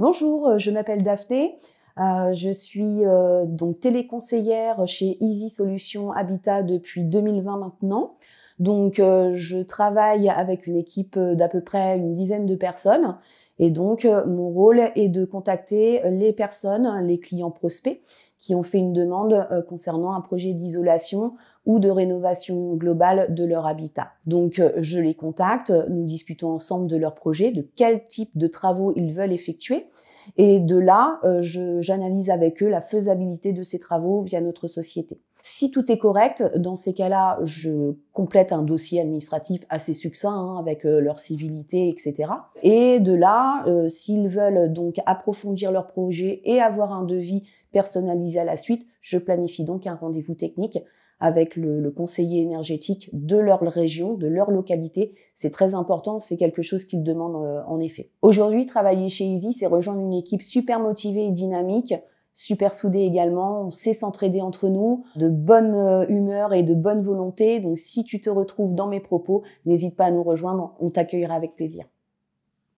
Bonjour, euh, je m'appelle Daphné. Euh, je suis euh, donc téléconseillère chez Easy Solutions Habitat depuis 2020 maintenant. Donc je travaille avec une équipe d'à peu près une dizaine de personnes et donc mon rôle est de contacter les personnes, les clients prospects qui ont fait une demande concernant un projet d'isolation ou de rénovation globale de leur habitat. Donc euh, je les contacte, nous discutons ensemble de leur projet, de quel type de travaux ils veulent effectuer. Et de là, euh, j'analyse avec eux la faisabilité de ces travaux via notre société. Si tout est correct, dans ces cas-là, je complète un dossier administratif assez succinct hein, avec euh, leur civilité, etc. Et de là, s'ils veulent donc approfondir leur projet et avoir un devis personnalisé à la suite, je planifie donc un rendez-vous technique avec le, conseiller énergétique de leur région, de leur localité. C'est très important, c'est quelque chose qu'ils demandent euh, en effet. Aujourd'hui, travailler chez Easy, c'est rejoindre une équipe super motivée et dynamique, super soudée également. On sait s'entraider entre nous, de bonne euh, humeur et de bonne volonté. Donc si tu te retrouves dans mes propos, n'hésite pas à nous rejoindre, on t'accueillera avec plaisir.